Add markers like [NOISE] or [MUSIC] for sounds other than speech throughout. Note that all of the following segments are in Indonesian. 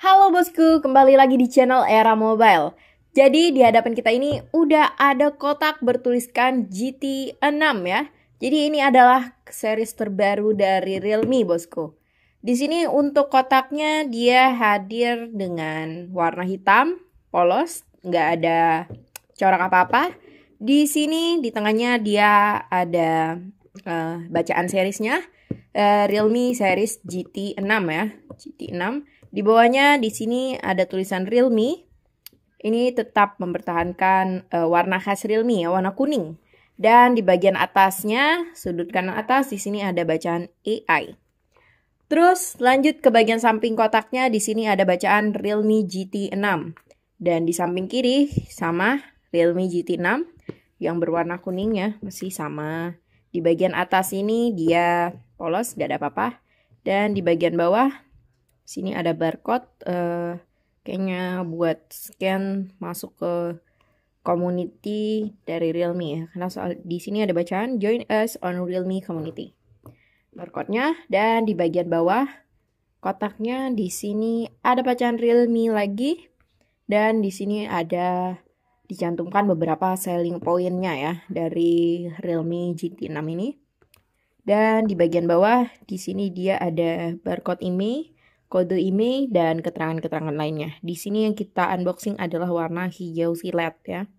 Halo bosku, kembali lagi di channel Era Mobile. Jadi di hadapan kita ini udah ada kotak bertuliskan GT6 ya. Jadi ini adalah series terbaru dari Realme bosku. Di sini untuk kotaknya dia hadir dengan warna hitam, polos, nggak ada corak apa-apa. Di sini di tengahnya dia ada uh, bacaan seriesnya uh, Realme series GT6 ya, GT6. Di bawahnya di sini ada tulisan Realme. Ini tetap mempertahankan uh, warna khas Realme ya, warna kuning. Dan di bagian atasnya, sudut kanan atas di sini ada bacaan AI. Terus lanjut ke bagian samping kotaknya, di sini ada bacaan Realme GT6. Dan di samping kiri sama Realme GT6 yang berwarna kuning ya, masih sama. Di bagian atas ini dia polos, tidak ada apa-apa. Dan di bagian bawah Sini ada barcode, uh, kayaknya buat scan masuk ke community dari Realme ya. Karena soal di sini ada bacaan join us on Realme community. Barcode-nya dan di bagian bawah kotaknya di sini ada bacaan Realme lagi dan di sini ada dicantumkan beberapa selling point-nya ya dari Realme GT6 ini. Dan di bagian bawah di sini dia ada barcode ini kode email, dan keterangan-keterangan lainnya. Di sini yang kita unboxing adalah warna hijau silet ya.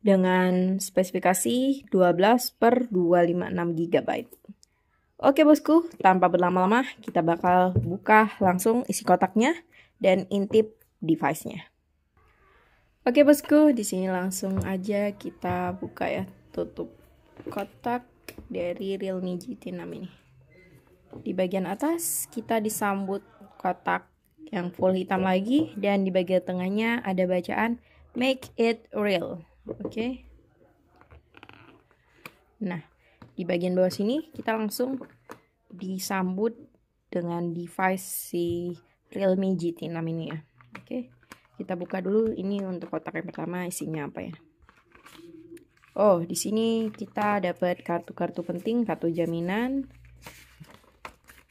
Dengan spesifikasi 12 per 256 GB. Oke bosku, tanpa berlama-lama kita bakal buka langsung isi kotaknya dan intip device-nya. Oke bosku, di sini langsung aja kita buka ya, tutup kotak dari Realme GT6 ini. Di bagian atas kita disambut kotak yang full hitam lagi dan di bagian tengahnya ada bacaan make it real. Oke. Okay? Nah, di bagian bawah sini kita langsung disambut dengan device si Realme GT6 ini ya. Oke. Okay? Kita buka dulu ini untuk kotak yang pertama isinya apa ya. Oh, di sini kita dapat kartu-kartu penting, kartu jaminan,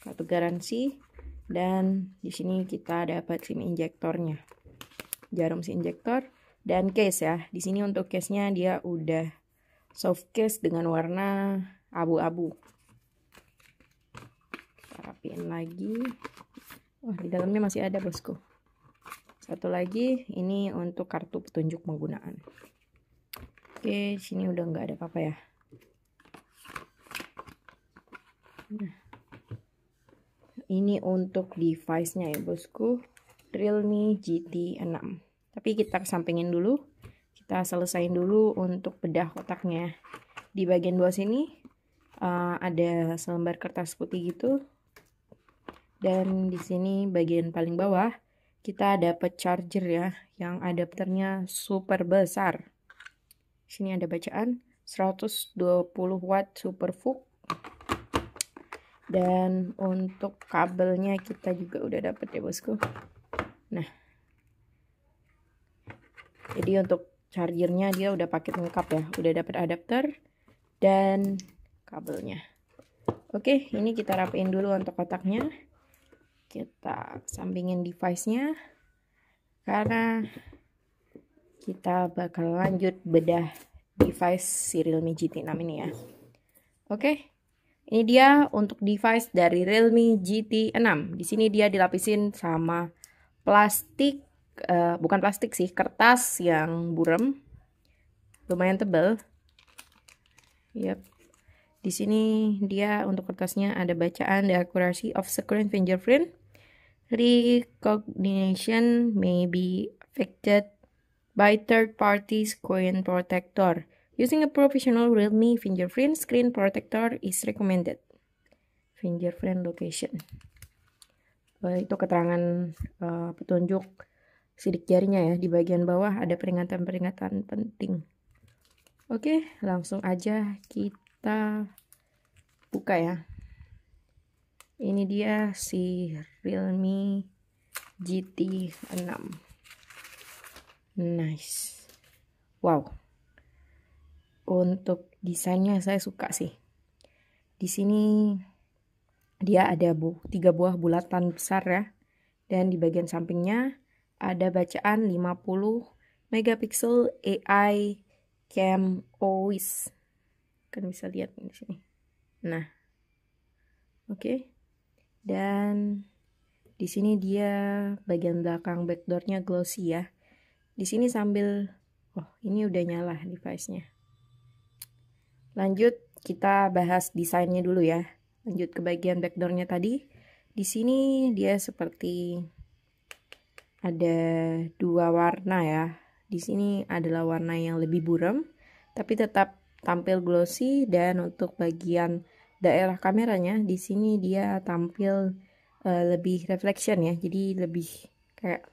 satu garansi dan di sini kita dapat SIM injektornya jarum si injektor dan case ya di sini untuk case nya dia udah soft case dengan warna abu-abu rapiin lagi wah di dalamnya masih ada bosku satu lagi ini untuk kartu petunjuk penggunaan oke sini udah nggak ada apa-apa ya nah ini untuk device-nya ya bosku Realme GT6 tapi kita kesampingin dulu kita selesain dulu untuk bedah kotaknya di bagian bawah sini uh, ada selembar kertas putih gitu dan di sini bagian paling bawah kita dapat charger ya yang adapternya super besar sini ada bacaan 120 watt super superfook dan untuk kabelnya kita juga udah dapet ya bosku nah jadi untuk chargernya dia udah paket lengkap ya udah dapet adapter dan kabelnya oke ini kita rapiin dulu untuk kotaknya kita sampingin device-nya karena kita bakal lanjut bedah device serial Mi GT6 ini ya oke ini dia untuk device dari Realme GT6. Di sini dia dilapisin sama plastik, uh, bukan plastik sih, kertas yang burem. Lumayan tebal. Yep. Di sini dia untuk kertasnya ada bacaan the accuracy of screen fingerprint. Recognition may be affected by third party screen protector. Using a professional Realme fingerprint screen protector is recommended. Fingerprint location. Uh, itu keterangan uh, petunjuk sidik jarinya ya. Di bagian bawah ada peringatan-peringatan penting. Oke, langsung aja kita buka ya. Ini dia si Realme GT6. Nice. Wow untuk desainnya saya suka sih. Di sini dia ada bu tiga buah bulatan besar ya. Dan di bagian sampingnya ada bacaan 50 megapiksel AI Cam OIS. Kan bisa lihat di sini. Nah. Oke. Okay. Dan di sini dia bagian belakang backdoornya glossy ya. Di sini sambil oh ini udah nyala device-nya. Lanjut, kita bahas desainnya dulu ya. Lanjut ke bagian backdoornya tadi. Di sini dia seperti ada dua warna ya. Di sini adalah warna yang lebih buram, tapi tetap tampil glossy dan untuk bagian daerah kameranya di sini dia tampil uh, lebih reflection ya. Jadi lebih kayak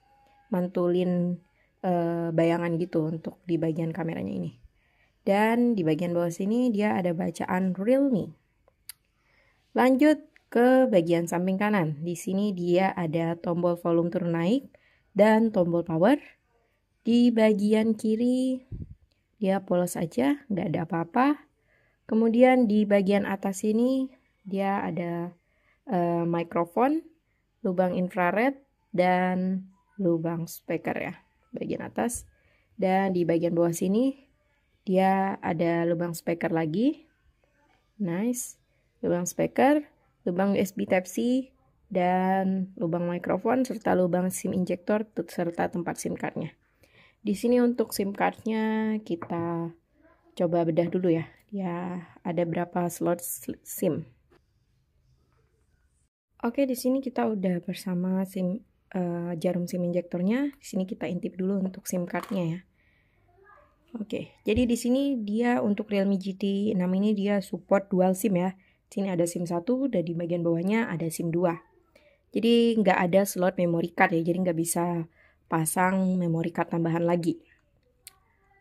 mantulin uh, bayangan gitu untuk di bagian kameranya ini. Dan di bagian bawah sini dia ada bacaan Realme. Lanjut ke bagian samping kanan. Di sini dia ada tombol volume turun naik dan tombol power. Di bagian kiri dia polos aja, nggak ada apa-apa. Kemudian di bagian atas ini dia ada uh, mikrofon, lubang infrared, dan lubang speaker ya, bagian atas. Dan di bagian bawah sini dia ada lubang speaker lagi nice lubang speaker lubang USB Type-C dan lubang mikrofon serta lubang SIM injector serta tempat SIM cardnya. Di sini untuk SIM cardnya kita coba bedah dulu ya. Ya ada berapa slot SIM. Oke di sini kita udah bersama SIM uh, jarum SIM injektornya. Di sini kita intip dulu untuk SIM cardnya ya. Oke, jadi di sini dia untuk Realme GT 6 ini dia support dual SIM ya. Di Sini ada SIM 1 dan di bagian bawahnya ada SIM 2. Jadi nggak ada slot memory card ya, jadi nggak bisa pasang memory card tambahan lagi.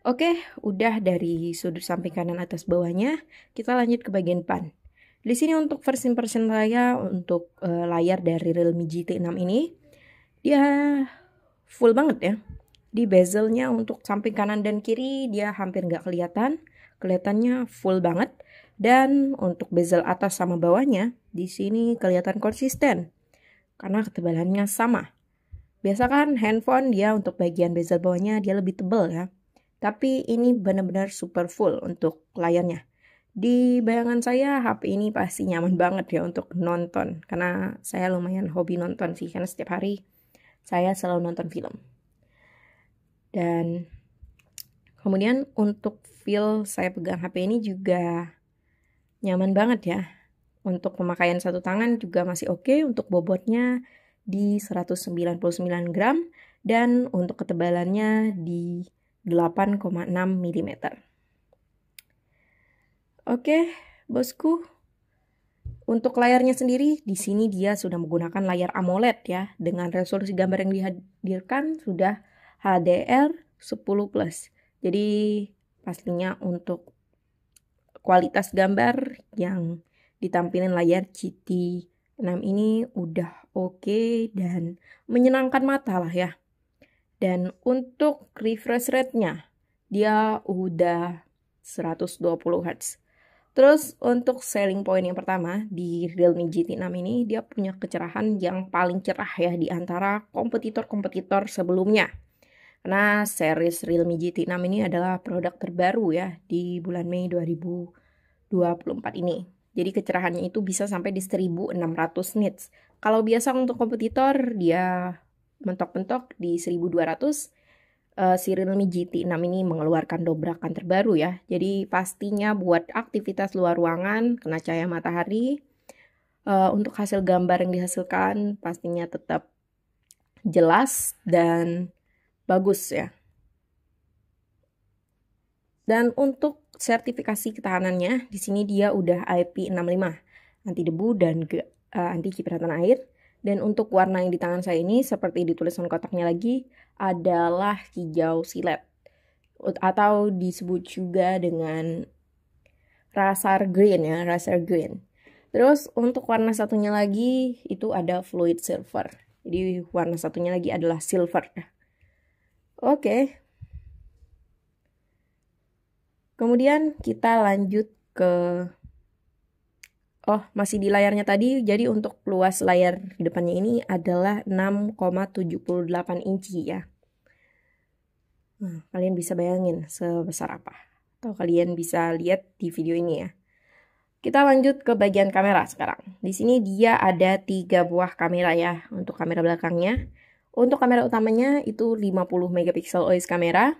Oke, udah dari sudut samping kanan atas bawahnya, kita lanjut ke bagian depan. Di sini untuk first impression saya untuk uh, layar dari Realme GT 6 ini, dia full banget ya di bezelnya untuk samping kanan dan kiri dia hampir nggak kelihatan kelihatannya full banget dan untuk bezel atas sama bawahnya di sini kelihatan konsisten karena ketebalannya sama biasa kan handphone dia untuk bagian bezel bawahnya dia lebih tebel ya tapi ini benar-benar super full untuk layarnya di bayangan saya HP ini pasti nyaman [LAUGHS] banget ya untuk nonton karena saya lumayan hobi nonton sih karena setiap hari saya selalu nonton film. Dan kemudian untuk feel saya pegang HP ini juga nyaman banget ya. Untuk pemakaian satu tangan juga masih oke okay. untuk bobotnya di 199 gram dan untuk ketebalannya di 8,6 mm. Oke, bosku. Untuk layarnya sendiri, di sini dia sudah menggunakan layar AMOLED ya. Dengan resolusi gambar yang dihadirkan sudah HDR 10 plus. Jadi pastinya untuk kualitas gambar yang ditampilin layar GT6 ini udah oke okay dan menyenangkan mata lah ya. Dan untuk refresh rate-nya dia udah 120 Hz. Terus untuk selling point yang pertama di Realme GT6 ini dia punya kecerahan yang paling cerah ya di antara kompetitor-kompetitor sebelumnya. Karena series Realme GT6 ini adalah produk terbaru ya di bulan Mei 2024 ini. Jadi kecerahannya itu bisa sampai di 1600 nits. Kalau biasa untuk kompetitor dia mentok-mentok di 1200 uh, eh, si Realme GT6 ini mengeluarkan dobrakan terbaru ya. Jadi pastinya buat aktivitas luar ruangan kena cahaya matahari uh, untuk hasil gambar yang dihasilkan pastinya tetap jelas dan bagus ya. Dan untuk sertifikasi ketahanannya, di sini dia udah IP65, anti debu dan ke, uh, eh, anti cipratan air. Dan untuk warna yang di tangan saya ini, seperti ditulis on kotaknya lagi, adalah hijau silet. Atau disebut juga dengan rasar green ya, rasar green. Terus untuk warna satunya lagi, itu ada fluid silver. Jadi warna satunya lagi adalah silver. Oke. Kemudian kita lanjut ke Oh, masih di layarnya tadi. Jadi untuk luas layar di depannya ini adalah 6,78 inci ya. Nah, kalian bisa bayangin sebesar apa. Atau kalian bisa lihat di video ini ya. Kita lanjut ke bagian kamera sekarang. Di sini dia ada tiga buah kamera ya untuk kamera belakangnya. Untuk kamera utamanya itu 50 megapiksel OIS kamera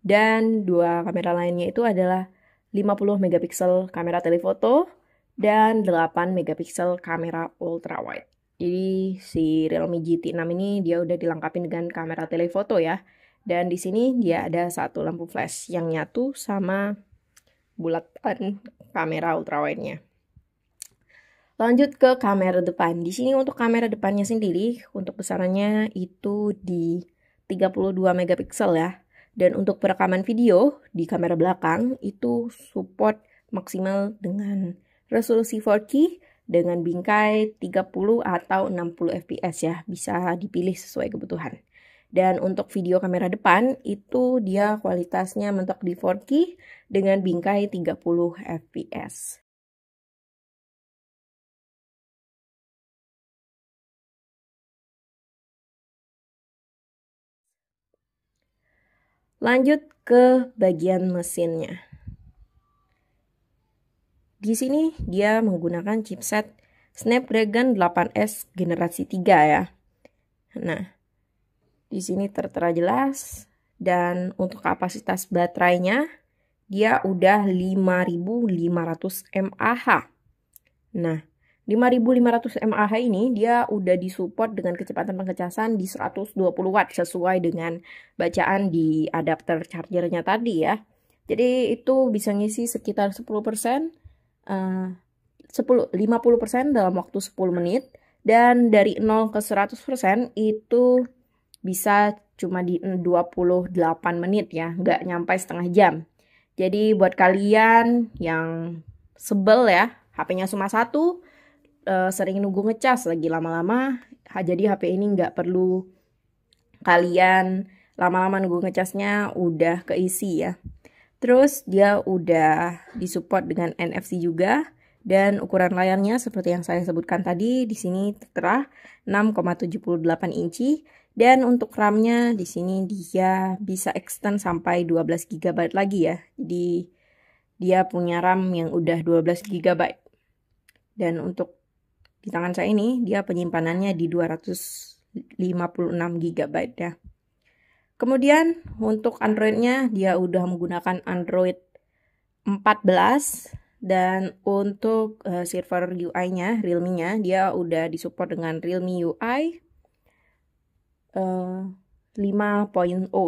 dan dua kamera lainnya itu adalah 50 megapiksel kamera telefoto dan 8 megapiksel kamera ultra wide. Jadi si Realme GT6 ini dia udah dilengkapi dengan kamera telefoto ya. Dan di sini dia ada satu lampu flash yang nyatu sama bulatan kamera ultrawide-nya. Lanjut ke kamera depan. Di sini untuk kamera depannya sendiri untuk besarannya itu di 32 megapiksel ya. Dan untuk perekaman video di kamera belakang itu support maksimal dengan resolusi 4K dengan bingkai 30 atau 60 fps ya, bisa dipilih sesuai kebutuhan. Dan untuk video kamera depan itu dia kualitasnya mentok di 4K dengan bingkai 30 fps. Lanjut ke bagian mesinnya. Di sini dia menggunakan chipset Snapdragon 8S generasi 3 ya. Nah, di sini tertera jelas dan untuk kapasitas baterainya dia udah 5500 mAh. Nah, 5500 mAh ini dia udah disupport dengan kecepatan pengecasan di 120 watt sesuai dengan bacaan di adapter chargernya tadi ya. Jadi itu bisa ngisi sekitar 10% uh, 10 50% dalam waktu 10 menit dan dari 0 ke 100% itu bisa cuma di 28 menit ya, nggak nyampe setengah jam. Jadi buat kalian yang sebel ya, HP-nya cuma satu, uh, sering nunggu ngecas lagi lama-lama jadi HP ini nggak perlu kalian lama-lama nunggu ngecasnya udah keisi ya terus dia udah disupport dengan NFC juga dan ukuran layarnya seperti yang saya sebutkan tadi di sini tertera 6,78 inci dan untuk RAM-nya di sini dia bisa extend sampai 12 GB lagi ya. Jadi dia punya RAM yang udah 12 GB. Dan untuk di tangan saya ini dia penyimpanannya di 256 GB ya. Kemudian untuk Androidnya dia udah menggunakan Android 14 dan untuk uh, server UI-nya, Realme-nya dia udah disupport dengan Realme UI uh, 5.0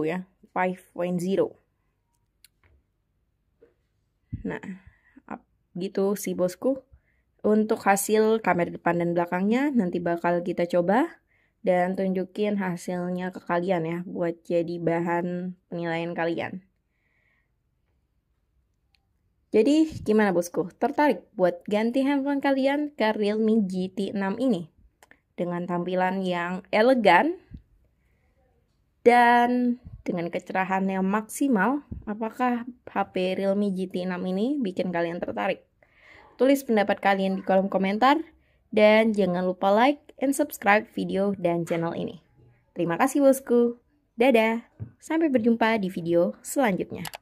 ya, 5.0. Nah, gitu sih bosku. Untuk hasil kamera depan dan belakangnya nanti bakal kita coba dan tunjukin hasilnya ke kalian ya buat jadi bahan penilaian kalian. Jadi gimana bosku? Tertarik buat ganti handphone kalian ke Realme GT6 ini? Dengan tampilan yang elegan dan dengan kecerahan yang maksimal, apakah HP Realme GT6 ini bikin kalian tertarik? Tulis pendapat kalian di kolom komentar. Dan jangan lupa like and subscribe video dan channel ini. Terima kasih bosku. Dadah. Sampai berjumpa di video selanjutnya.